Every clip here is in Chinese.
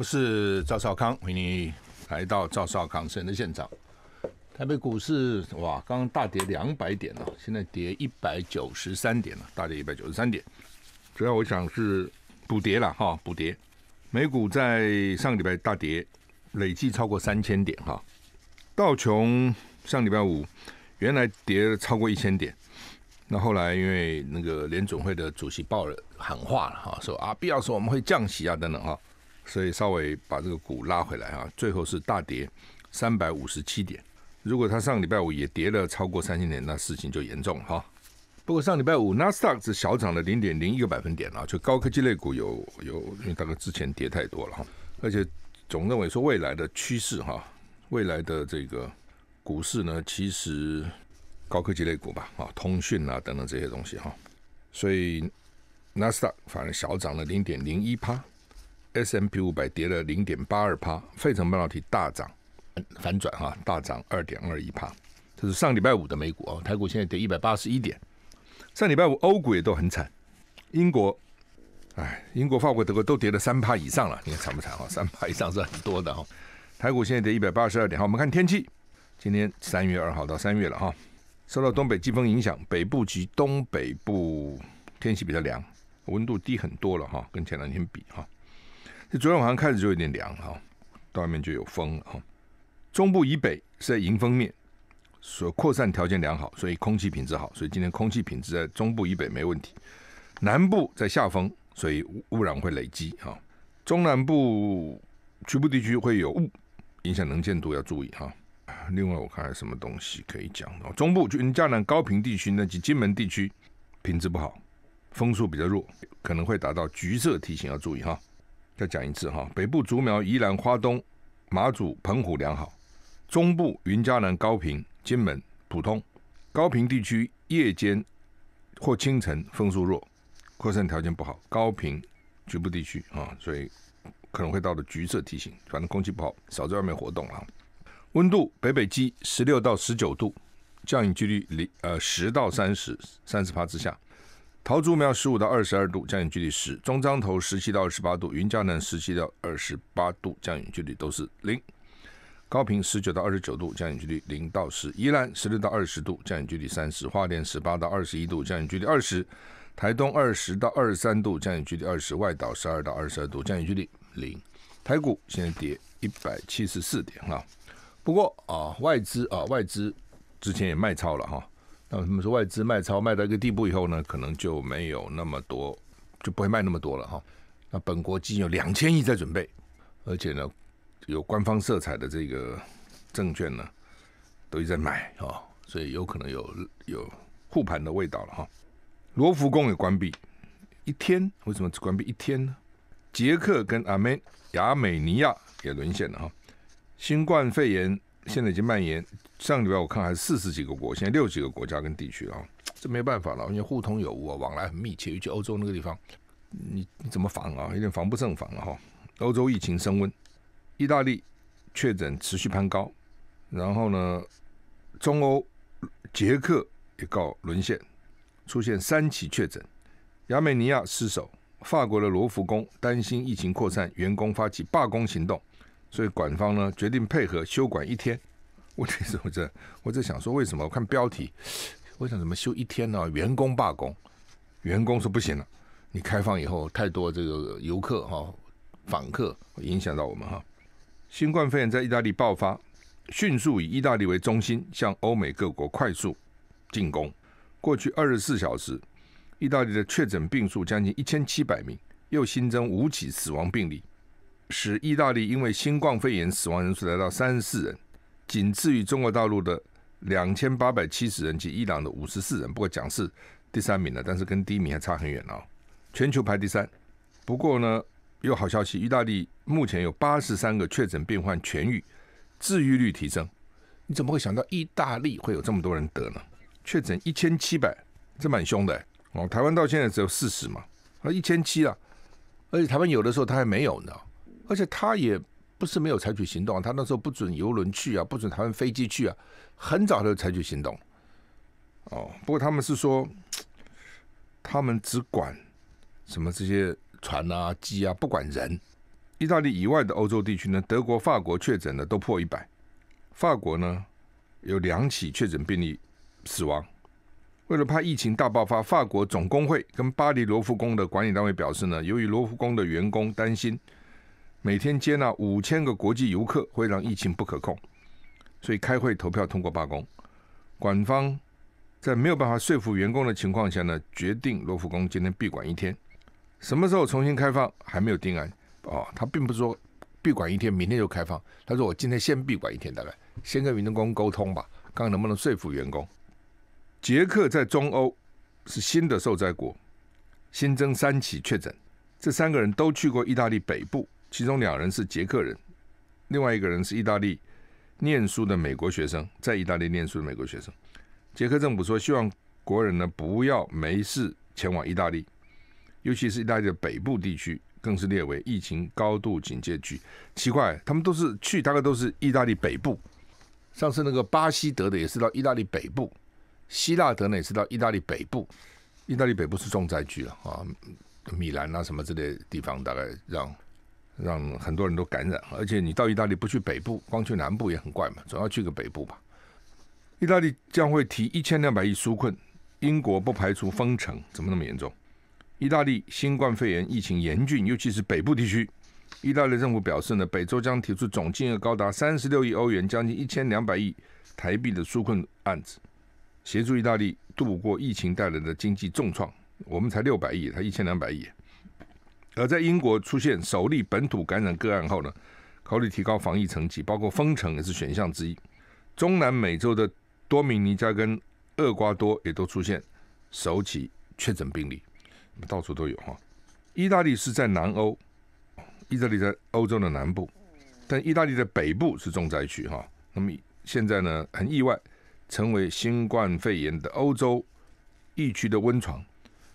我是赵少康，欢迎来到赵少康生的现场。台北股市哇，刚刚大跌两百点了，现在跌一百九十三点了，大跌一百九十三点。主要我想是补跌了哈，补跌。美股在上个礼拜大跌，累计超过三千点哈。道琼上礼拜五原来跌了超过一千点，那后来因为那个联总会的主席报了喊话了哈，说啊必要时我们会降息啊等等哈。所以稍微把这个股拉回来啊，最后是大跌三百五十七点。如果它上礼拜五也跌了超过三千点，那事情就严重哈。不过上礼拜五 n a s 克 a 是小涨了零点零一个百分点啊，就高科技类股有有，因为大概之前跌太多了哈。而且总认为说未来的趋势哈，未来的这个股市呢，其实高科技类股吧啊，通讯啊等等这些东西哈，所以 n a s 克 a 反而小涨了零点零一趴。S M P 五百跌了零点八二帕，费城半导体大涨反转哈，大涨二点二一帕。这是上礼拜五的美股啊，台股现在跌一百八十一点。上礼拜五欧股也都很惨，英国，哎，英国、法国、德国都跌了三帕以上了，你看惨不惨哈？三帕以上是很多的哈。台股现在跌一百八十二点。好，我们看天气，今天三月二号到三月了哈，受到东北季风影响，北部及东北部天气比较凉，温度低很多了哈，跟前两天比哈。昨天晚上开始就有点凉哈，到外面就有风了哈。中部以北是在迎风面，所扩散条件良好，所以空气品质好，所以今天空气品质在中部以北没问题。南部在下风，所以污染会累积哈。中南部局部地区会有雾，影响能见度要注意哈。另外，我看看什么东西可以讲哦。中部就江南、高平地区，那及金门地区品质不好，风速比较弱，可能会达到橘色提醒，要注意哈。再讲一次哈，北部竹苗宜兰花东，马祖澎湖良好，中部云嘉南高平、金门普通，高平地区夜间或清晨风速弱，扩散条件不好，高平局部地区啊，所以可能会到了橘色提醒，反正空气不好，少在外面活动啊。温度北北基十六到十九度，降雨几率零呃十到三十，三十帕之下。桃竹苗十五到二十二度，降雨距离十；中彰头十七到二十八度，云嘉南十七到二十八度，降雨距离都是零；高平十九到二十九度，降雨距离零到十；宜兰十六到二十度，降雨距离三十；花莲十八到二十一度，降雨距离二十；台东二十到二十三度，降雨距离二十；外岛十二到二十二度，降雨距离零。台股现在跌一百七十四点了，不过啊，外资啊，外资之前也卖超了哈。那他们说外资卖超卖到一个地步以后呢，可能就没有那么多，就不会卖那么多了哈。那本国基金有两千亿在准备，而且呢，有官方色彩的这个证券呢，都一直在买哈，所以有可能有有护盘的味道了哈。罗浮宫也关闭一天，为什么只关闭一天呢？捷克跟阿美亚美尼亚也沦陷了哈。新冠肺炎。现在已经蔓延。上礼拜我看还是四十几个国，现在六几个国家跟地区了。这没办法了，因为互通有无啊，往来很密切。尤其欧洲那个地方，你你怎么防啊？有点防不胜防了哈。欧洲疫情升温，意大利确诊持续攀高，然后呢，中欧捷克也告沦陷，出现三起确诊。亚美尼亚失守，法国的罗浮宫担心疫情扩散，员工发起罢工行动。所以管方呢决定配合休管一天。问题是我在？我在想说为什么？我看标题，我想怎么休一天呢？员工罢工，员工说不行了。你开放以后，太多这个游客哈、访客影响到我们哈。新冠肺炎在意大利爆发，迅速以意大利为中心向欧美各国快速进攻。过去二十四小时，意大利的确诊病数将近一千七百名，又新增五起死亡病例。使意大利因为新冠肺炎死亡人数来到三十四人，仅次于中国大陆的两千八百七十人及伊朗的五十四人。不过讲是第三名了，但是跟第一名还差很远哦。全球排第三，不过呢有好消息，意大利目前有八十三个确诊病患痊愈，治愈率提升。你怎么会想到意大利会有这么多人得呢？确诊一千七百，这蛮凶的哦。台湾到现在只有四十嘛，那一千七啊，而且台湾有的时候它还没有呢。而且他也不是没有采取行动，他那时候不准游轮去啊，不准他们飞机去啊，很早就采取行动。哦，不过他们是说，他们只管什么这些船啊、机啊，不管人。意大利以外的欧洲地区呢，德国、法国确诊的都破一百。法国呢，有两起确诊病例死亡。为了怕疫情大爆发，法国总工会跟巴黎罗浮宫的管理单位表示呢，由于罗浮宫的员工担心。每天接纳五千个国际游客会让疫情不可控，所以开会投票通过罢工。馆方在没有办法说服员工的情况下呢，决定罗浮宫今天闭馆一天。什么时候重新开放还没有定案。哦，他并不是说闭馆一天，明天就开放。他说我今天先闭馆一天，大概先跟员工沟通吧，看看能不能说服员工。捷克在中欧是新的受灾国，新增三起确诊，这三个人都去过意大利北部。其中两人是捷克人，另外一个人是意大利念书的美国学生，在意大利念书的美国学生。捷克政府说，希望国人呢不要没事前往意大利，尤其是意大利的北部地区，更是列为疫情高度警戒区。奇怪，他们都是去，大概都是意大利北部。上次那个巴西德的也是到意大利北部，希腊德呢也是到意大利北部。意大利北部是重灾区了啊，米兰啊什么之类的地方，大概让。让很多人都感染，而且你到意大利不去北部，光去南部也很怪嘛，总要去个北部吧。意大利将会提一千两百亿纾困，英国不排除封城，怎么那么严重？意大利新冠肺炎疫情严峻，尤其是北部地区。意大利政府表示呢，北周将提出总金额高达三十六亿欧元，将近一千两百亿台币的纾困案子，协助意大利度过疫情带来的经济重创。我们才六百亿，他一千两百亿。而在英国出现首例本土感染个案后呢，考虑提高防疫层级，包括封城也是选项之一。中南美洲的多米尼加跟厄瓜多也都出现首起确诊病例，到处都有哈。意大利是在南欧，意大利在欧洲的南部，但意大利的北部是重灾区哈。那么现在呢，很意外成为新冠肺炎的欧洲疫区的温床，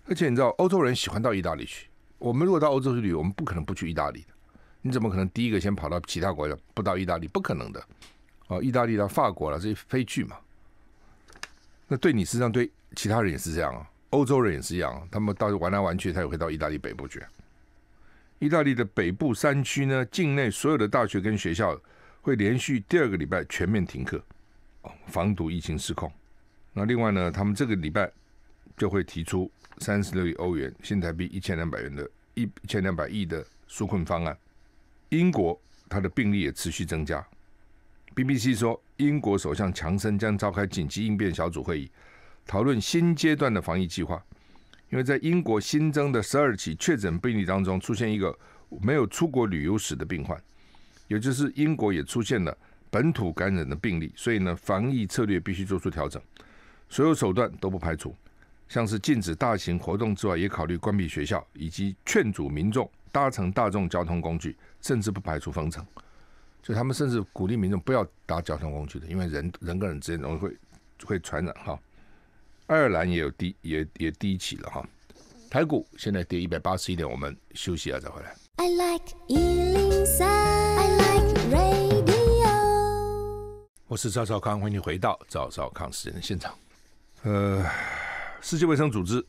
而且你知道欧洲人喜欢到意大利去。我们如果到欧洲去旅游，我们不可能不去意大利的。你怎么可能第一个先跑到其他国家，不到意大利？不可能的。哦，意大利到法国了，这飞去嘛。那对你实际上对其他人也是这样啊，欧洲人也是一样，他们到玩来玩去，他也会到意大利北部去。意大利的北部山区呢，境内所有的大学跟学校会连续第二个礼拜全面停课，防堵疫情失控。那另外呢，他们这个礼拜。就会提出三十六亿欧元，新台币一千两百元的一一千两百亿的纾困方案。英国它的病例也持续增加。BBC 说，英国首相强生将召开紧急应变小组会议，讨论新阶段的防疫计划。因为在英国新增的十二起确诊病例当中，出现一个没有出国旅游史的病患，也就是英国也出现了本土感染的病例，所以呢，防疫策略必须做出调整，所有手段都不排除。像是禁止大型活动之外，也考虑关闭学校，以及劝阻民众搭乘大众交通工具，甚至不排除封城。所以他们甚至鼓励民众不要搭交通工具的，因为人人跟人之间容易会会传染哈。爱尔兰也有低也也低起了哈。台股现在跌一百八十一点，我们休息一下再回来。I like 103, I like radio。我是赵少康，欢迎你回到赵少康时间的现场。呃。世界卫生组织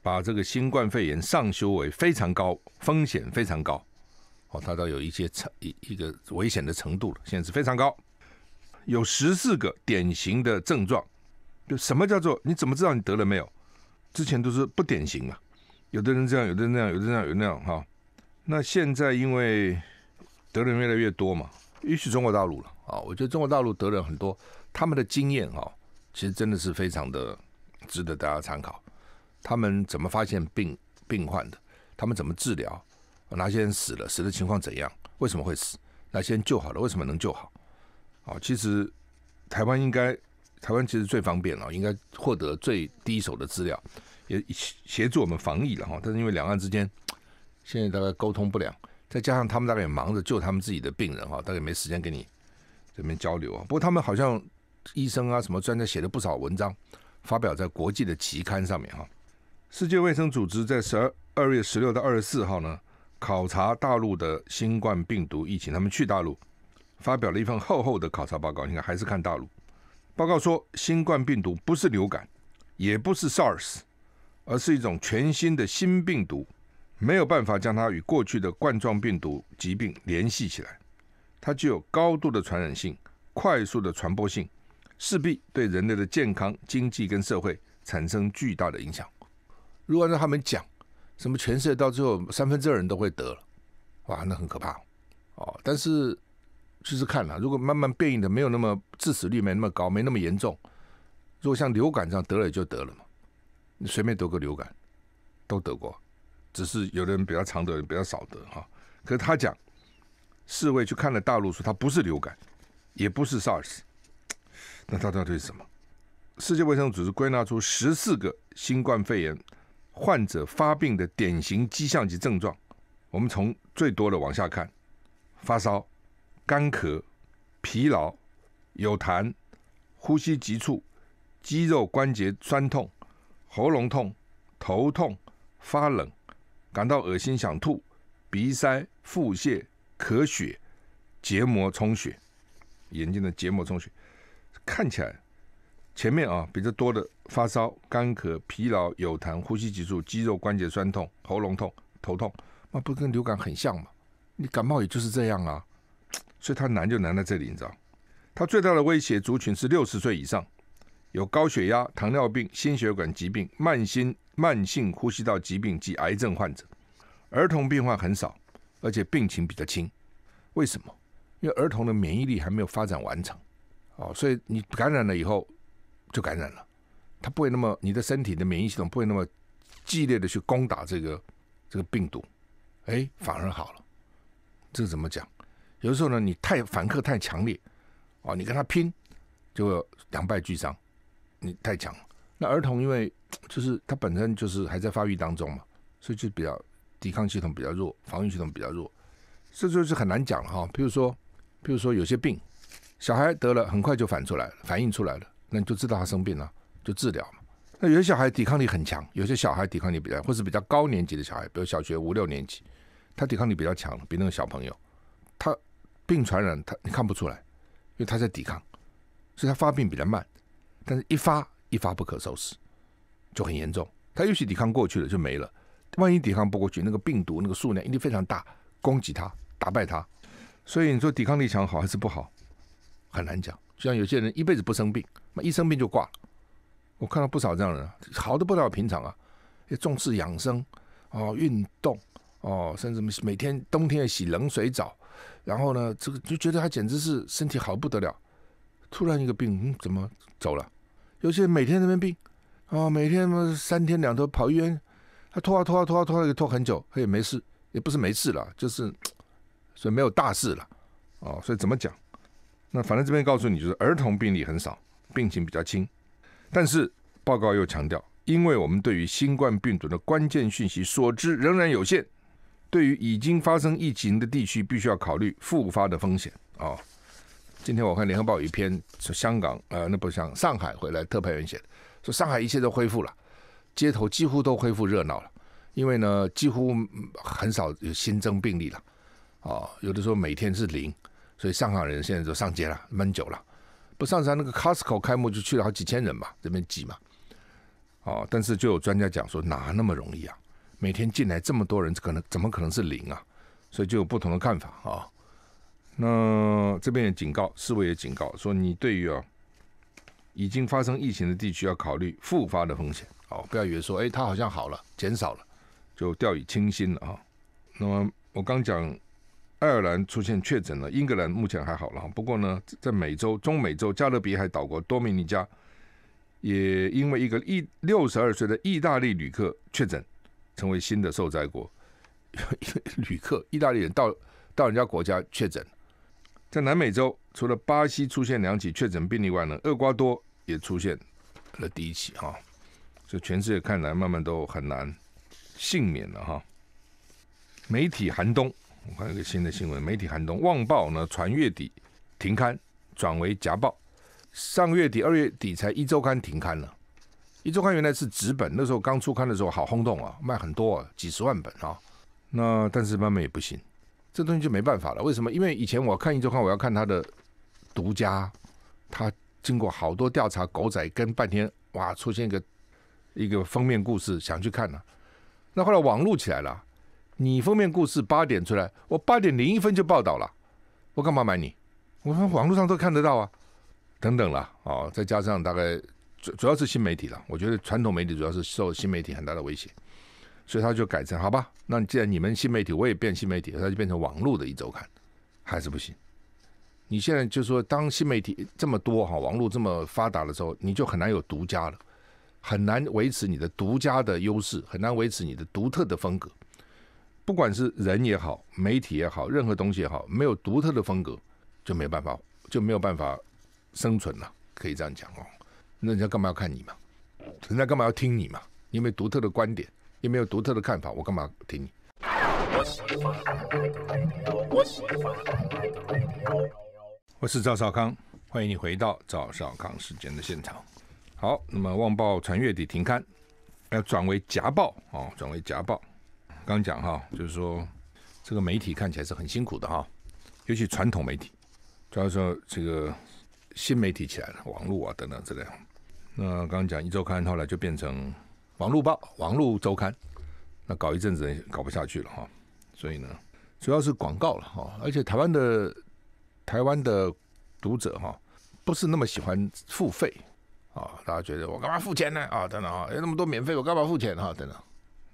把这个新冠肺炎上修为非常高，风险非常高，哦，它到有一些成一一个危险的程度了，现在是非常高，有十四个典型的症状，就什么叫做你怎么知道你得了没有？之前都是不典型啊，有的人这样，有的人那样，有的人那样，有那样，哈。那现在因为得人越来越多嘛，于是中国大陆了啊，我觉得中国大陆得人很多，他们的经验哈，其实真的是非常的。值得大家参考，他们怎么发现病病患的？他们怎么治疗？哪些人死了？死的情况怎样？为什么会死？哪些人救好了？为什么能救好？哦，其实台湾应该，台湾其实最方便了，应该获得最低手的资料，也协助我们防疫了哈。但是因为两岸之间现在大概沟通不良，再加上他们大概也忙着救他们自己的病人哈，大概没时间跟你这边交流啊。不过他们好像医生啊，什么专家写了不少文章。发表在国际的期刊上面哈。世界卫生组织在十二二月十六到二十四号呢，考察大陆的新冠病毒疫情，他们去大陆发表了一份厚厚的考察报告。你看，还是看大陆报告说，新冠病毒不是流感，也不是 SARS，而是一种全新的新病毒，没有办法将它与过去的冠状病毒疾病联系起来。它具有高度的传染性，快速的传播性。势必对人类的健康、经济跟社会产生巨大的影响。如果按他们讲，什么全世界到最后三分之二人都会得了，哇，那很可怕哦。但是试试看了，如果慢慢变异的没有那么致死率没那么高，没那么严重。如果像流感这样得了也就得了嘛，随便得个流感都得过，只是有的人比较常得，比较少得哈。可是他讲，世卫去看了大陆说他不是流感，也不是 SARS。那它到底是什么？世界卫生组织归纳出十四个新冠肺炎患者发病的典型迹象及症状。我们从最多的往下看：发烧、干咳、疲劳、有痰、呼吸急促、肌肉关节酸痛、喉咙痛、头痛、发冷、感到恶心想吐、鼻塞、腹泻、咳血、结膜充血，眼睛的结膜充血。看起来前面啊比较多的发烧、干咳、疲劳、有痰、呼吸急促、肌肉关节酸痛、喉咙痛、头痛，那不跟流感很像吗？你感冒也就是这样啊，所以它难就难在这里，你知道？它最大的威胁族群是六十岁以上，有高血压、糖尿病、心血管疾病、慢性慢性呼吸道疾病及癌症患者。儿童病患很少，而且病情比较轻。为什么？因为儿童的免疫力还没有发展完成。哦，所以你感染了以后，就感染了，它不会那么你的身体的免疫系统不会那么激烈的去攻打这个这个病毒，哎，反而好了。这怎么讲？有的时候呢，你太反客太强烈，哦，你跟他拼，就会两败俱伤。你太强了。那儿童因为就是他本身就是还在发育当中嘛，所以就比较抵抗系统比较弱，防御系统比较弱，这就是很难讲哈。比如说，比如说有些病。小孩得了，很快就反出来了，反应出来了，那你就知道他生病了，就治疗嘛。那有些小孩抵抗力很强，有些小孩抵抗力比较，或是比较高年级的小孩，比如小学五六年级，他抵抗力比较强，比那个小朋友，他病传染他你看不出来，因为他在抵抗，所以他发病比较慢，但是一发一发不可收拾，就很严重。他也许抵抗过去了就没了，万一抵抗不过去，那个病毒那个数量一定非常大，攻击他，打败他。所以你说抵抗力强好还是不好？很难讲，就像有些人一辈子不生病，那一生病就挂了。我看到不少这样的人，好的不了，平常啊，重视养生，哦，运动，哦，甚至每天冬天也洗冷水澡，然后呢，这个就觉得他简直是身体好不得了。突然一个病，怎么走了？有些人每天那边病，啊，每天么三天两头跑医院，他拖啊拖啊拖啊拖，啊，拖很久，他也没事，也不是没事了，就是所以没有大事了，哦，所以怎么讲？那反正这边告诉你，就是儿童病例很少，病情比较轻，但是报告又强调，因为我们对于新冠病毒的关键讯息所知仍然有限，对于已经发生疫情的地区，必须要考虑复发的风险啊。今天我看《联合报》有一篇说香港，呃，那不像上海回来特派员写的，说上海一切都恢复了，街头几乎都恢复热闹了，因为呢，几乎很少有新增病例了啊，有的时候每天是零。所以上海人现在就上街了，闷久了，不上山那个 Costco 开幕就去了好几千人嘛，这边挤嘛，哦，但是就有专家讲说哪那么容易啊？每天进来这么多人，可能怎么可能是零啊？所以就有不同的看法啊。那这边也警告，市委也警告说，你对于哦已经发生疫情的地区要考虑复发的风险。哦，不要以为说哎，它好像好了，减少了，就掉以轻心了啊。那么我刚讲。爱尔兰出现确诊了，英格兰目前还好了，不过呢，在美洲、中美洲、加勒比海岛国多米尼加，也因为一个意六十二岁的意大利旅客确诊，成为新的受灾国。旅客意大利人到到人家国家确诊，在南美洲除了巴西出现两起确诊病例外呢，厄瓜多也出现了第一起哈，所以全世界看来慢慢都很难幸免了哈。媒体寒冬。我看一个新的新闻，媒体寒冬，《旺报》呢传月底停刊，转为夹报。上个月底、二月底才一周刊停刊了，一周刊原来是纸本，那时候刚出刊的时候好轰动啊，卖很多啊，几十万本啊。那但是慢慢也不行，这东西就没办法了。为什么？因为以前我看一周刊，我要看他的独家，他经过好多调查，狗仔跟半天，哇，出现一个一个封面故事，想去看呢。那后来网络起来了。你封面故事八点出来，我八点零一分就报道了，我干嘛买你？我说网络上都看得到啊，等等了哦，再加上大概主主要是新媒体了，我觉得传统媒体主要是受新媒体很大的威胁，所以他就改成好吧，那既然你们新媒体，我也变新媒体，他就变成网络的一周刊，还是不行。你现在就说当新媒体这么多哈，网络这么发达的时候，你就很难有独家了，很难维持你的独家的优势，很难维持你的独特的风格。不管是人也好，媒体也好，任何东西也好，没有独特的风格，就没办法，就没有办法生存了。可以这样讲哦。那人家干嘛要看你嘛？人家干嘛要听你嘛？你没有独特的观点，也没有独特的看法，我干嘛听你？我是赵少康，欢迎你回到赵少康时间的现场。好，那么《旺报》传月底停刊，要转为夹报啊，转为夹报。刚讲哈，就是说这个媒体看起来是很辛苦的哈，尤其传统媒体，要说这个新媒体起来了，网络啊等等之类。那刚刚讲一周刊，后来就变成网络报、网络周刊，那搞一阵子搞不下去了哈。所以呢，主要是广告了哈，而且台湾的台湾的读者哈，不是那么喜欢付费啊，大家觉得我干嘛付钱呢？啊，等等啊，有那么多免费，我干嘛付钱？哈，等等。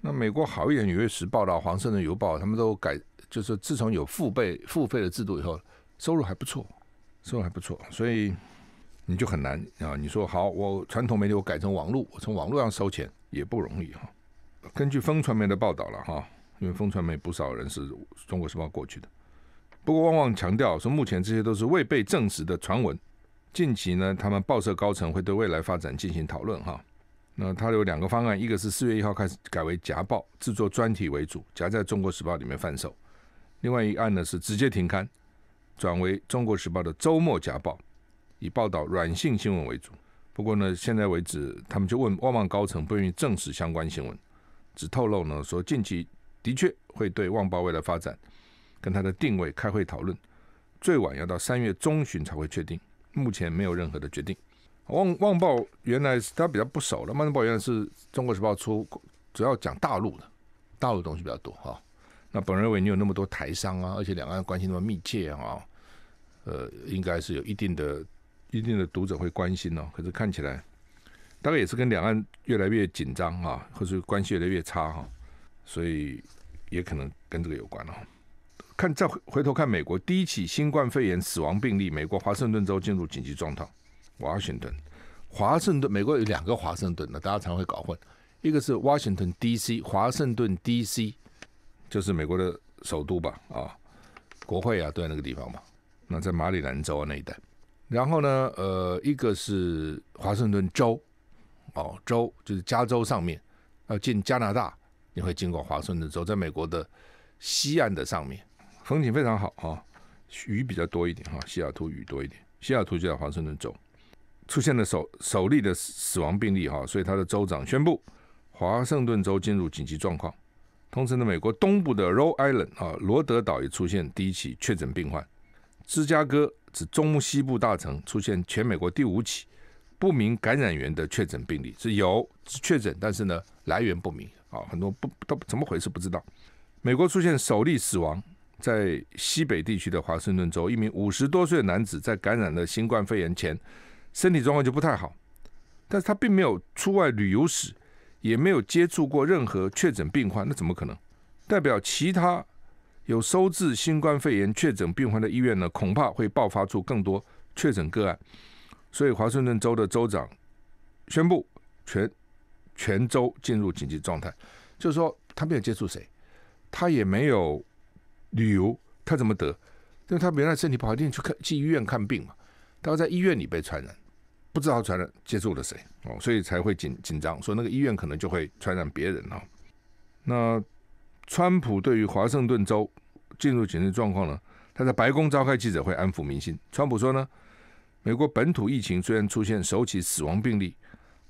那美国好一点，《纽约时报》、《的黄色人邮报》他们都改，就是自从有付费、付费的制度以后，收入还不错，收入还不错，所以你就很难啊。你说好，我传统媒体我改成网络，我从网络上收钱也不容易哈。根据风传媒的报道了哈，因为风传媒不少人是中国时报过去的，不过旺旺强调说，目前这些都是未被证实的传闻。近期呢，他们报社高层会对未来发展进行讨论哈。那他有两个方案，一个是四月一号开始改为夹报，制作专题为主，夹在中国时报里面贩售；另外一案呢是直接停刊，转为中国时报的周末夹报，以报道软性新闻为主。不过呢，现在为止，他们就问旺旺高层，不愿意证实相关新闻，只透露呢说，近期的确会对旺报未来发展跟它的定位开会讨论，最晚要到三月中旬才会确定，目前没有任何的决定。《旺旺报》原来是它比较不熟了，《慢报》原来是《中国时报》出，主要讲大陆的，大陆东西比较多哈。那本人认为，你有那么多台商啊，而且两岸关系那么密切啊，呃，应该是有一定的、一定的读者会关心哦。可是看起来，大概也是跟两岸越来越紧张啊，或是关系越来越差哈，所以也可能跟这个有关了。看，再回头看美国，第一起新冠肺炎死亡病例，美国华盛顿州进入紧急状态。华盛顿，华盛顿，美国有两个华盛顿呢，大家常会搞混。一个是华盛顿 D.C.，华盛顿 D.C. 就是美国的首都吧？啊，国会啊都在那个地方嘛。那在马里兰州啊那一带。然后呢，呃，一个是华盛顿州，哦，州就是加州上面。要进加拿大，你会经过华盛顿州，在美国的西岸的上面，风景非常好啊，雨比较多一点哈，西雅图雨多一点，西雅图就在华盛顿州。出现了首首例的死亡病例哈，所以他的州长宣布华盛顿州进入紧急状况。同时呢，美国东部的 Rhode Island 啊罗德岛也出现第一起确诊病例。芝加哥指中西部大城，出现全美国第五起不明感染源的确诊病例，是有确诊，但是呢来源不明啊，很多不都怎么回事不知道。美国出现首例死亡，在西北地区的华盛顿州，一名五十多岁的男子在感染了新冠肺炎前。身体状况就不太好，但是他并没有出外旅游史，也没有接触过任何确诊病例，那怎么可能？代表其他有收治新冠肺炎确诊病例的医院呢，恐怕会爆发出更多确诊个案。所以华盛顿州的州长宣布全全州进入紧急状态，就是说他没有接触谁，他也没有旅游，他怎么得？因为他原来身体不好，一定去看去医院看病嘛，他在医院里被传染。不知道传染接触了谁哦，所以才会紧紧张，说那个医院可能就会传染别人哦。那川普对于华盛顿州进入紧急状况呢？他在白宫召开记者会安抚民心。川普说呢，美国本土疫情虽然出现首起死亡病例，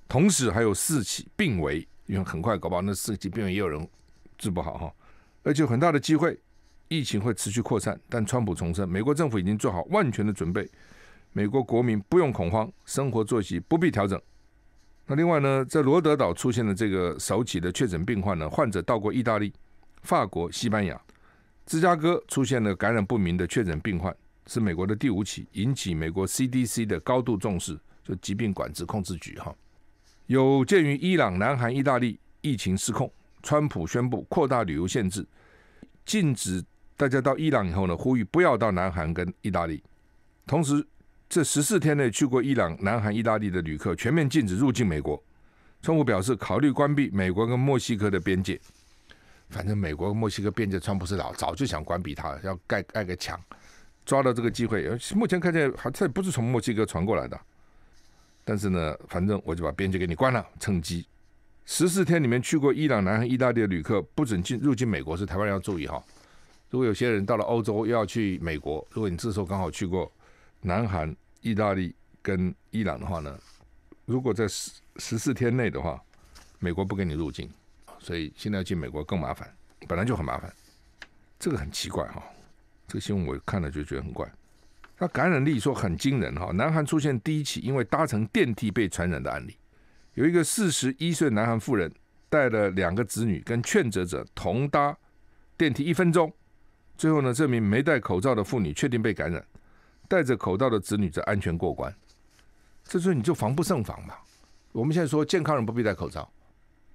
同时还有四起病危，因为很快搞不好那四起病危也有人治不好哈。而且很大的机会，疫情会持续扩散。但川普重申，美国政府已经做好万全的准备。美国国民不用恐慌，生活作息不必调整。那另外呢，在罗德岛出现的这个首起的确诊病患呢，患者到过意大利、法国、西班牙。芝加哥出现了感染不明的确诊病患，是美国的第五起，引起美国 CDC 的高度重视，就疾病管制控制局哈。有鉴于伊朗、南韩、意大利疫情失控，川普宣布扩大旅游限制，禁止大家到伊朗以后呢，呼吁不要到南韩跟意大利，同时。这十四天内去过伊朗、南韩、意大利的旅客，全面禁止入境美国。川普表示，考虑关闭美国跟墨西哥的边界。反正美国墨西哥边界，川普是老早就想关闭它，要盖盖个墙，抓到这个机会。目前看起来好像不是从墨西哥传过来的，但是呢，反正我就把边界给你关了，趁机十四天里面去过伊朗、南韩、意大利的旅客不准进入境美国，是台湾人要注意哈。如果有些人到了欧洲又要去美国，如果你这时候刚好去过。南韩、意大利跟伊朗的话呢，如果在十十四天内的话，美国不给你入境，所以现在进美国更麻烦，本来就很麻烦，这个很奇怪哈，这个新闻我看了就觉得很怪。那感染力说很惊人哈，南韩出现第一起因为搭乘电梯被传染的案例，有一个四十一岁南韩妇人带了两个子女跟确诊者同搭电梯一分钟，最后呢，这名没戴口罩的妇女确定被感染。戴着口罩的子女则安全过关，这时候你就防不胜防嘛。我们现在说健康人不必戴口罩，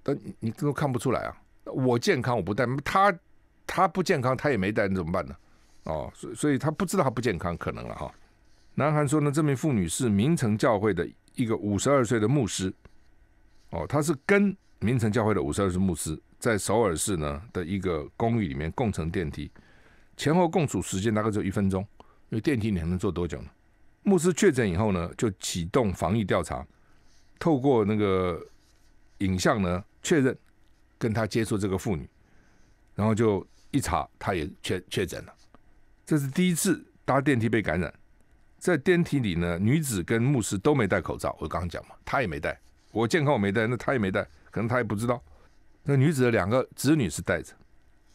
但你都看不出来啊。我健康我不戴，他他不健康他也没戴，你怎么办呢？哦，所以所以他不知道他不健康可能了哈。南韩说呢，这名妇女是明城教会的一个五十二岁的牧师，哦，他是跟明城教会的五十二岁牧师在首尔市呢的一个公寓里面共乘电梯，前后共处时间大概只有一分钟。因为电梯你还能坐多久呢？牧师确诊以后呢，就启动防疫调查，透过那个影像呢确认跟他接触这个妇女，然后就一查，他也确确诊了。这是第一次搭电梯被感染，在电梯里呢，女子跟牧师都没戴口罩，我刚刚讲嘛，她也没戴，我健康我没戴，那她也没戴，可能她也不知道。那女子的两个子女是戴着，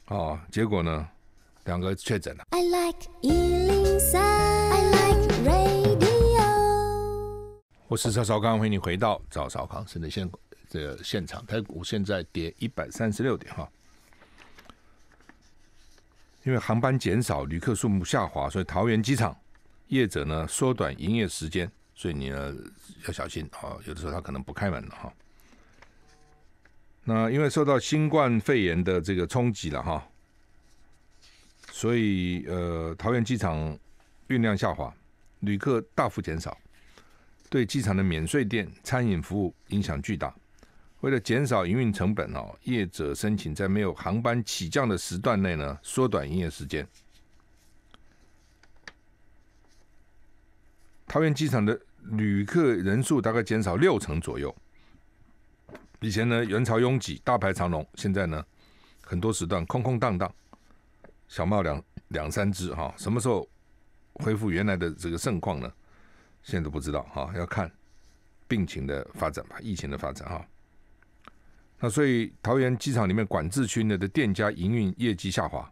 啊，结果呢？两个确诊了。I like，I like radio。我是赵少康，欢迎你回到赵少康生的现这个、现场。台股现在跌一百三十六点哈。因为航班减少，旅客数目下滑，所以桃园机场业者呢缩短营业时间，所以你呢要小心啊，有的时候他可能不开门了哈。那因为受到新冠肺炎的这个冲击了哈。所以，呃，桃园机场运量下滑，旅客大幅减少，对机场的免税店、餐饮服务影响巨大。为了减少营运成本哦，业者申请在没有航班起降的时段内呢，缩短营业时间。桃园机场的旅客人数大概减少六成左右。以前呢，人潮拥挤、大排长龙，现在呢，很多时段空空荡荡。小帽两两三只哈，什么时候恢复原来的这个盛况呢？现在都不知道哈，要看病情的发展吧，疫情的发展哈。那所以桃园机场里面管制区内的店家营运业绩下滑，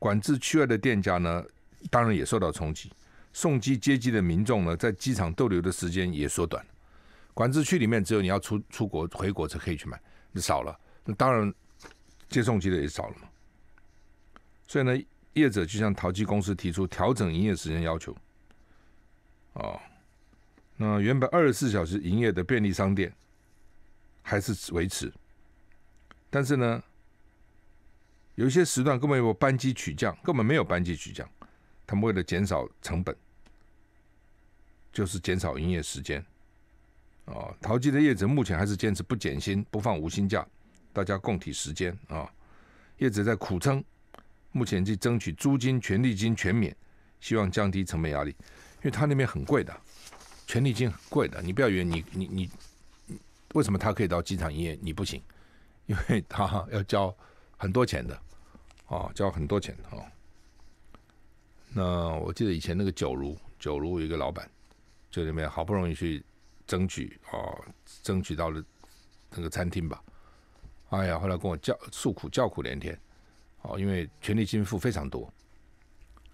管制区外的店家呢，当然也受到冲击。送机接机的民众呢，在机场逗留的时间也缩短管制区里面只有你要出出国回国才可以去买，少了，那当然接送机的也少了嘛。所以呢，业者就向淘气公司提出调整营业时间要求。哦，那原本二十四小时营业的便利商店，还是维持，但是呢，有一些时段根本没有班机取降，根本没有班机取降，他们为了减少成本，就是减少营业时间。哦，淘气的业者目前还是坚持不减薪、不放无薪假，大家共体时间啊，业者在苦撑。目前去争取租金、权利金全免，希望降低成本压力，因为他那边很贵的，权利金很贵的。你不要以为你你你，为什么他可以到机场营业，你不行？因为他要交很多钱的，哦，交很多钱哦。那我记得以前那个九如，九如一个老板，就那边好不容易去争取啊，争取到了那个餐厅吧。哎呀，后来跟我叫诉苦，叫苦连天。哦，因为权力金付非常多，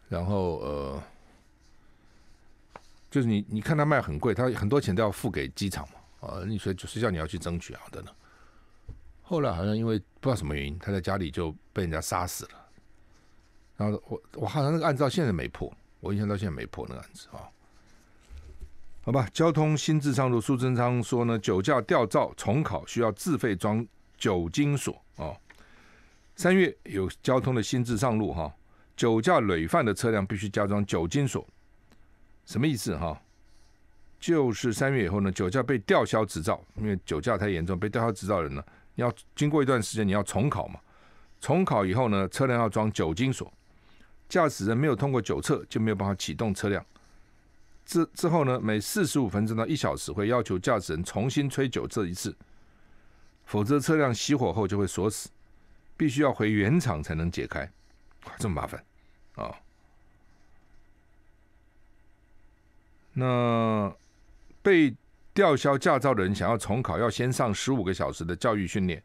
然后呃，就是你你看他卖很贵，他很多钱都要付给机场嘛，啊，你说就谁叫你要去争取啊，等等。后来好像因为不知道什么原因，他在家里就被人家杀死了。然后我我好像那个案子到现在没破，我印象到现在没破那个案子啊。好吧，交通新智商路，苏贞昌说呢，酒驾吊照重考需要自费装酒精锁哦。三月有交通的新制上路哈，酒驾累犯的车辆必须加装酒精锁，什么意思哈？就是三月以后呢，酒驾被吊销执照，因为酒驾太严重，被吊销执照人呢，要经过一段时间，你要重考嘛。重考以后呢，车辆要装酒精锁，驾驶人没有通过酒测就没有办法启动车辆。之之后呢，每四十五分钟到一小时会要求驾驶人重新吹酒测一次，否则车辆熄火后就会锁死。必须要回原厂才能解开，这么麻烦啊！那被吊销驾照的人想要重考，要先上十五个小时的教育训练；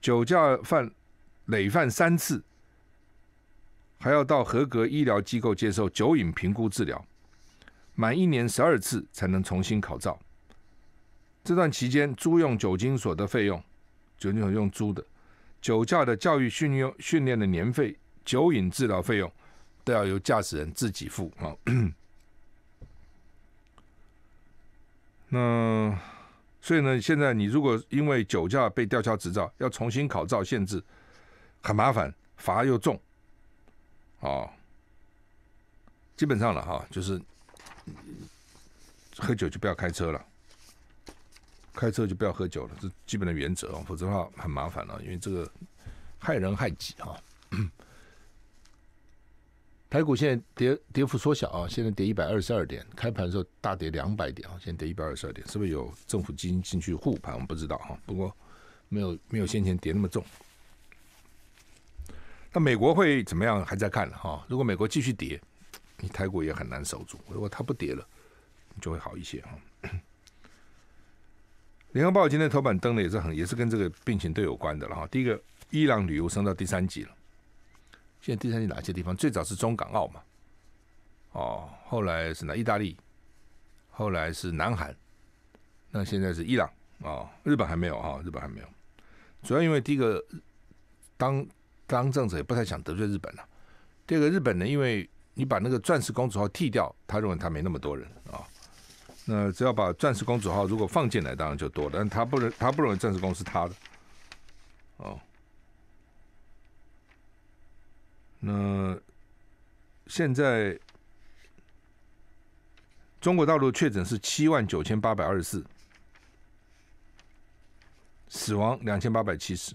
酒驾犯累犯三次，还要到合格医疗机构接受酒瘾评估治疗，满一年十二次才能重新考照。这段期间租用酒精所的费用，酒精所用租的。酒驾的教育训练、训练的年费、酒瘾治疗费用，都要由驾驶人自己付啊。那所以呢，现在你如果因为酒驾被吊销执照，要重新考照，限制很麻烦，罚又重，哦，基本上了哈，就是喝酒就不要开车了。开车就不要喝酒了，这基本的原则啊，否则的话很麻烦了，因为这个害人害己啊。台股现在跌跌幅缩小啊，现在跌一百二十二点，开盘的时候大跌两百点啊，现在跌一百二十二点，是不是有政府基金进去护盘？我们不知道哈，不过没有没有先前跌那么重。那美国会怎么样？还在看哈，如果美国继续跌，你台股也很难守住；如果它不跌了，就会好一些哈。《联合报》今天头版登的也是很也是跟这个病情都有关的了哈。第一个，伊朗旅游升到第三级了。现在第三级哪些地方？最早是中港澳嘛，哦，后来是哪？意大利，后来是南韩，那现在是伊朗哦，日本还没有啊，日本还没有。主要因为第一个，当当政者也不太想得罪日本了。第二个，日本呢，因为你把那个钻石公主号剃掉，他认为他没那么多人啊。那只要把钻石公主号如果放进来，当然就多了。他不能，他不认为钻石公司他的哦。那现在中国大陆确诊是七万九千八百二十四，死亡两千八百七十，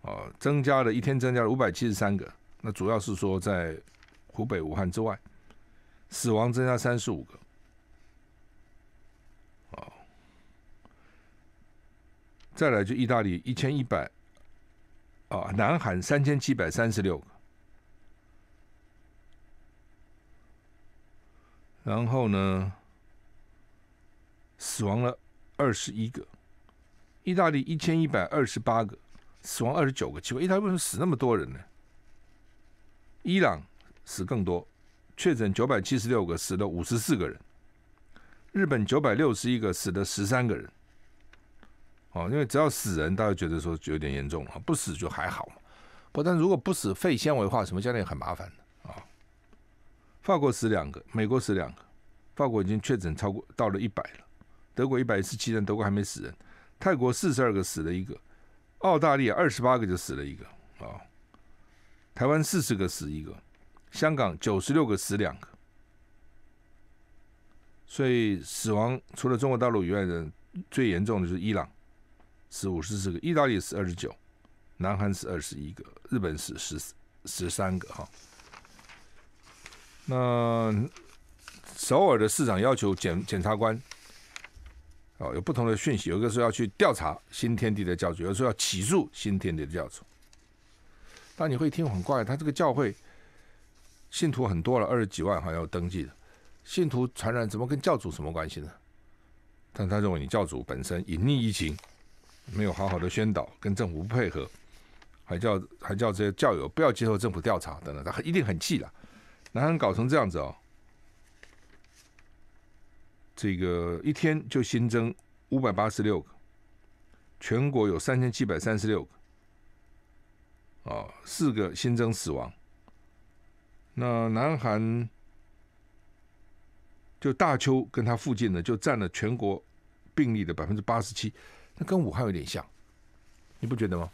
哦，增加了一天增加了五百七十三个。那主要是说在湖北武汉之外，死亡增加三十五个。再来就意大利一千一百，啊，南韩三千七百三十六个，然后呢，死亡了二十一个，意大利一千一百二十八个，死亡二十九个，奇怪，意大利为什么死那么多人呢？伊朗死更多，确诊九百七十六个，死了五十四个人，日本九百六十一个，死了十三个人。哦，因为只要死人，大家觉得说有点严重了；不死就还好嘛。不但如果不死，肺纤维化什么将来很麻烦的啊。法国死两个，美国死两个，法国已经确诊超过到了一百了，德国一百一十七人，德国还没死人。泰国四十二个死了一个，澳大利亚二十八个就死了一个啊。台湾四十个死一个，香港九十六个死两个。所以死亡除了中国大陆以外的最严重的就是伊朗。是五十四个，意大利是二十九，南韩是二十一个，日本是十十三个哈。那首尔的市长要求检检察官，哦有不同的讯息，有个说要去调查新天地的教主，有时候要起诉新天地的教主。但你会听很怪，他这个教会信徒很多了，二十几万好像有登记的信徒传染，怎么跟教主什么关系呢？但他认为你教主本身隐匿疫情。没有好好的宣导，跟政府不配合，还叫还叫这些教友不要接受政府调查等等，他一定很气了。南韩搞成这样子哦，这个一天就新增五百八十六个，全国有三千七百三十六个，哦，四个新增死亡。那南韩就大邱跟他附近呢，就占了全国病例的百分之八十七。那跟武汉有点像，你不觉得吗？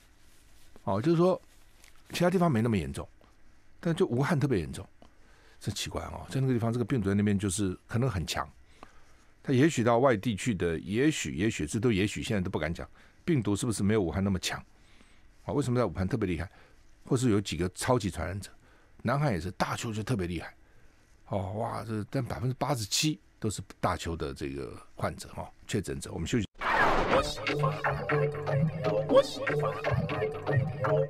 哦，就是说，其他地方没那么严重，但就武汉特别严重，这奇怪哦。在那个地方，这个病毒在那边就是可能很强，他也许到外地去的，也许也许这都也许现在都不敢讲，病毒是不是没有武汉那么强？啊，为什么在武汉特别厉害？或是有几个超级传染者？南海也是大球就特别厉害，哦哇，这但百分之八十七都是大球的这个患者哈，确诊者。我们休息。我是，我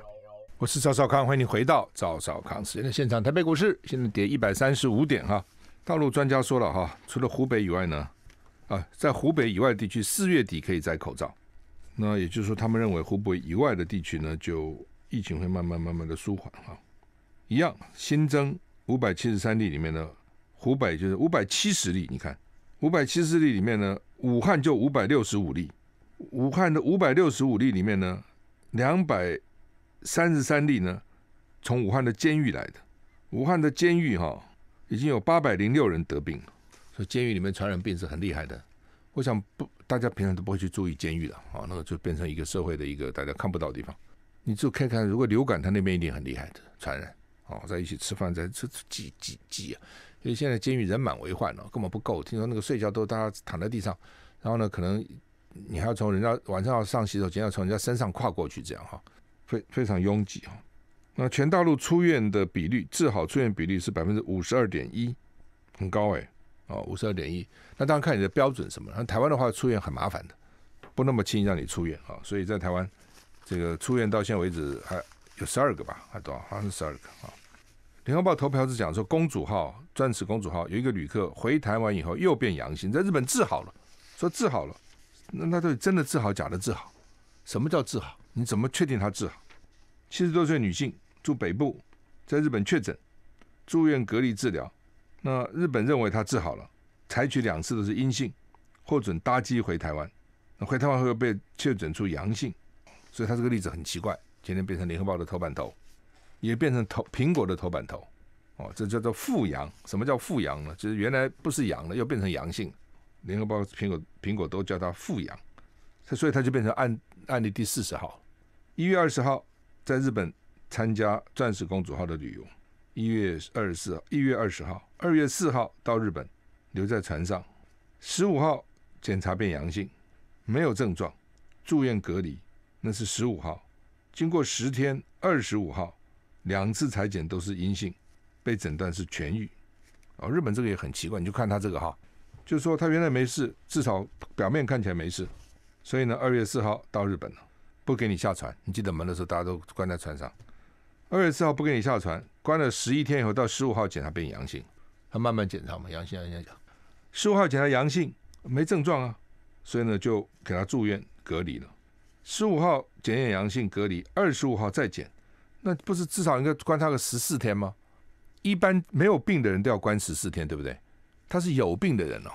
我是赵少康，欢迎你回到赵少康时间的现场。台北股市现在跌一百三十五点哈。大陆专家说了哈，除了湖北以外呢，啊，在湖北以外地区四月底可以摘口罩。那也就是说，他们认为湖北以外的地区呢，就疫情会慢慢慢慢的舒缓哈。一样新增五百七十三例里面呢，湖北就是五百七十例。你看，五百七十例里面呢，武汉就五百六十五例。武汉的五百六十五例里面呢，两百三十三例呢，从武汉的监狱来的。武汉的监狱哈，已经有八百零六人得病了，所以监狱里面传染病是很厉害的。我想不，大家平常都不会去注意监狱了，啊，那个就变成一个社会的一个大家看不到的地方。你就看看，如果流感，它那边一定很厉害的传染，哦，在一起吃饭，在这挤挤挤啊！因为现在监狱人满为患了，根本不够。听说那个睡觉都大家躺在地上，然后呢，可能。你还要从人家晚上要上洗手间，要从人家身上跨过去，这样哈，非非常拥挤哈。那全大陆出院的比率，治好出院比率是百分之五十二点一，很高哎，哦五十二点一。那当然看你的标准什么。那台湾的话，出院很麻烦的，不那么轻易让你出院啊。所以在台湾，这个出院到现在为止还有十二个吧，还多少？好像是十二个啊。联合报投票是讲说，公主号钻石公主号有一个旅客回台湾以后又变阳性，在日本治好了，说治好了。那那到底真的治好假的治好？什么叫治好？你怎么确定他治好？七十多岁女性住北部，在日本确诊，住院隔离治疗。那日本认为他治好了，采取两次都是阴性，获准搭机回台湾。那回台湾后被确诊出阳性，所以他这个例子很奇怪。今天变成联合报的头版头，也变成头苹果的头版头。哦，这叫做复阳。什么叫复阳呢？就是原来不是阳了，又变成阳性。联合报、苹果、苹果都叫他富阳，所以他就变成案案例第四十号。一月二十号在日本参加钻石公主号的旅游，一月二十四号、一月二十号、二月四号到日本，留在船上。十五号检查变阳性，没有症状，住院隔离，那是十五号。经过十天，二十五号两次裁剪都是阴性，被诊断是痊愈。哦，日本这个也很奇怪，你就看他这个哈。就是说，他原来没事，至少表面看起来没事，所以呢，二月四号到日本了，不给你下船。你记得门的时候，大家都关在船上。二月四号不给你下船，关了十一天以后，到十五号检查变阳性，他慢慢检查嘛，阳性人家讲，十五号检查阳性，没症状啊，所以呢就给他住院隔离了。十五号检验阳性隔离，二十五号再检，那不是至少应该观察个十四天吗？一般没有病的人都要关十四天，对不对？他是有病的人哦，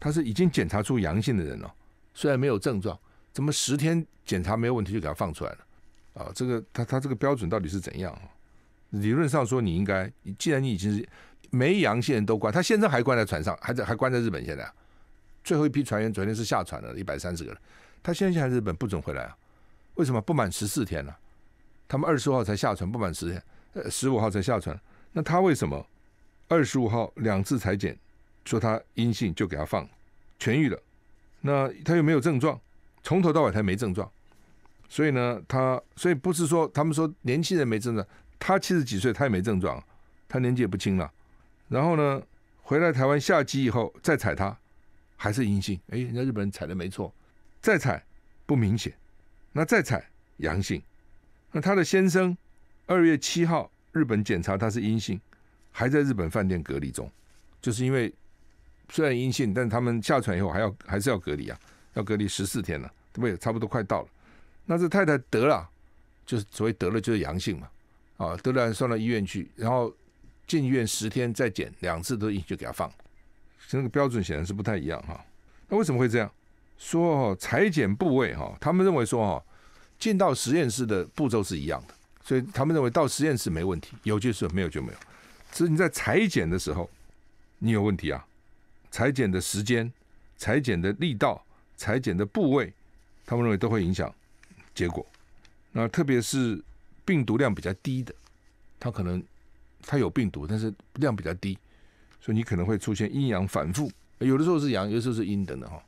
他是已经检查出阳性的人哦，虽然没有症状，怎么十天检查没有问题就给他放出来了？啊，这个他他这个标准到底是怎样啊？理论上说，你应该既然你已经是没阳性人都关，他现在还关在船上，还在还关在日本现在。最后一批船员昨天是下船了，一百三十个人，他现在在日本不准回来啊？为什么不满十四天呢？他们二十五号才下船，不满十天，呃，十五号才下船，那他为什么二十五号两次裁剪？说他阴性就给他放，痊愈了，那他又没有症状，从头到尾他没症状，所以呢，他所以不是说他们说年轻人没症状，他七十几岁他也没症状，他年纪也不轻了，然后呢，回来台湾下机以后再踩他，还是阴性，哎，人家日本人踩的没错，再踩不明显，那再踩阳性，那他的先生二月七号日本检查他是阴性，还在日本饭店隔离中，就是因为。虽然阴性，但他们下船以后还要还是要隔离啊，要隔离十四天呢，对不对？差不多快到了。那这太太得了，就是所谓得了就是阳性嘛，啊，得了送到医院去，然后进医院十天再检两次都阴就给他放，这个标准显然是不太一样哈。那为什么会这样说？哦，裁剪部位哈，他们认为说哦，进到实验室的步骤是一样的，所以他们认为到实验室没问题，有就是没有就没有。只是你在裁剪的时候你有问题啊。裁剪的时间、裁剪的力道、裁剪的部位，他们认为都会影响结果。那特别是病毒量比较低的，它可能它有病毒，但是量比较低，所以你可能会出现阴阳反复，有的时候是阳，有的时候是阴，等等哈。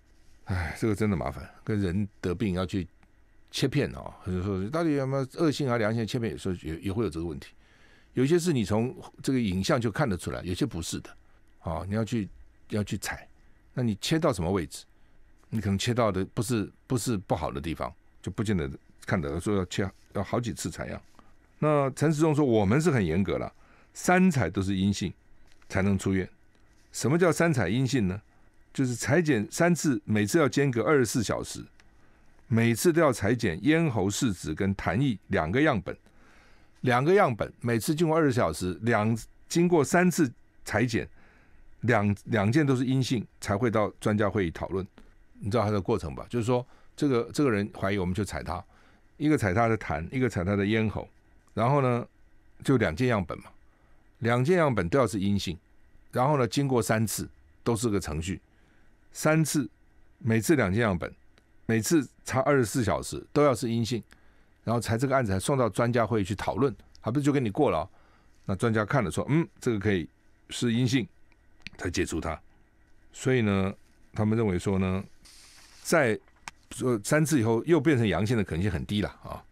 哎，这个真的麻烦。跟人得病要去切片哦，者说到底有没有恶性啊、良性？切片有时候也也会有这个问题。有些是你从这个影像就看得出来，有些不是的。啊，你要去。要去采，那你切到什么位置？你可能切到的不是不是不好的地方，就不见得看得。说要切要好几次采样。那陈时忠说，我们是很严格了，三采都是阴性才能出院。什么叫三采阴性呢？就是裁剪三次，每次要间隔二十四小时，每次都要裁剪咽喉拭子跟痰液两个样本，两个样本每次经过二十小时，两经过三次裁剪，两两件都是阴性才会到专家会议讨论，你知道他的过程吧？就是说，这个这个人怀疑，我们就采他一个采他的痰，一个采他的咽喉，然后呢，就两件样本嘛，两件样本都要是阴性，然后呢，经过三次都是个程序，三次每次两件样本，每次差二十四小时都要是阴性，然后才这个案子才送到专家会议去讨论，还不是就跟你过了？那专家看了说，嗯，这个可以是阴性。才解除它，所以呢，他们认为说呢，在呃三次以后又变成阳性的可能性很低了啊。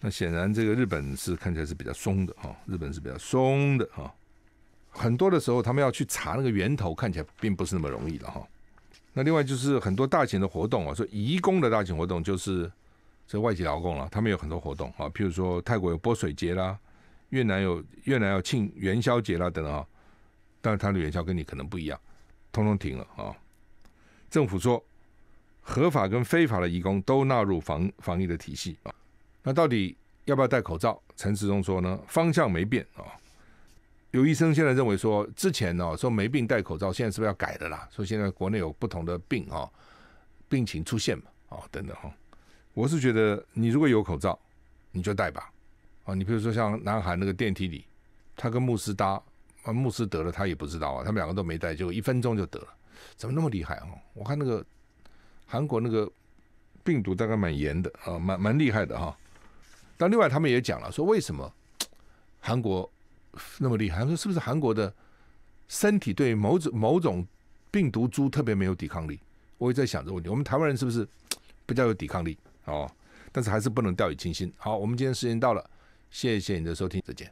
那显然这个日本是看起来是比较松的啊，日本是比较松的啊。很多的时候他们要去查那个源头，看起来并不是那么容易的哈。那另外就是很多大型的活动啊，说移工的大型活动就是这外籍劳工了，他们有很多活动啊，譬如说泰国有泼水节啦，越南有越南要庆元宵节啦等等啊。但是他的远郊跟你可能不一样，通通停了啊！政府说，合法跟非法的移工都纳入防防疫的体系啊。那到底要不要戴口罩？陈时中说呢，方向没变啊。有医生现在认为说，之前哦说没病戴口罩，现在是不是要改的啦？说现在国内有不同的病啊，病情出现嘛，哦等等哈。我是觉得你如果有口罩，你就戴吧。哦，你比如说像南韩那个电梯里，他跟牧师搭。牧师得了，他也不知道啊，他们两个都没带，结果一分钟就得了，怎么那么厉害啊？我看那个韩国那个病毒大概蛮严的啊，蛮蛮厉害的哈。但另外他们也讲了，说为什么韩国那么厉害？他说是不是韩国的身体对某种某种病毒株特别没有抵抗力？我也在想这个问题，我们台湾人是不是比较有抵抗力哦？但是还是不能掉以轻心。好，我们今天时间到了，谢谢你的收听，再见。